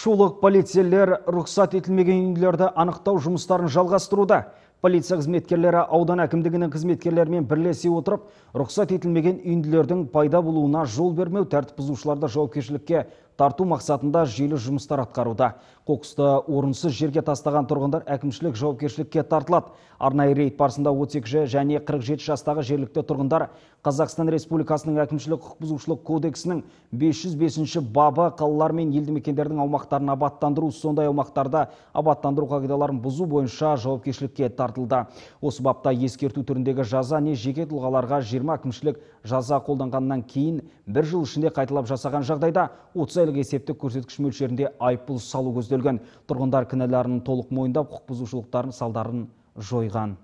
Шулық полицейлер рұқсат етілмеген үйлерді анықтау жұмыстарын жалғастыруда. Полиция қызметкерлері аудан әкімдігінің қызметкерлерімен бірлесе отырып, рұқсат етілмеген үйінділердің пайда болуына жол бермеу тәртіп бұзушыларды жауапкершілікке тарту мақсатында жүйелі жұмыстар атқаруда. Қоқысты орынсыз жерге тастаған тұрғындар әкімшілік жауапкершілікке тартылады. Арнайы рейд барысында 32 және 47 жастағы жергілікті тұрғындар Қазақстан Республикасының әкімшілік құқық бұзушылық кодексінің 505 бесінші бабы қалалар мен елді мекендердің аумақтарын абаттандыру сондай аумақтарда абаттандыру қағидаларын бұзу бойынша жауапкершілікке тартылды. Осы бапта ескерту түріндегі жаза не жеке тұлғаларға 20 әкімшілік жаза қолданғаннан кейін бір жыл ішінде қайталап жасаған жағдайда 30 айлық айлық есептік көрсеткіш мөлшерінде айыппұл салу көзделген тұрғындар кінәларын толық мойындап құқық бұзушылықтардың салдарын жойған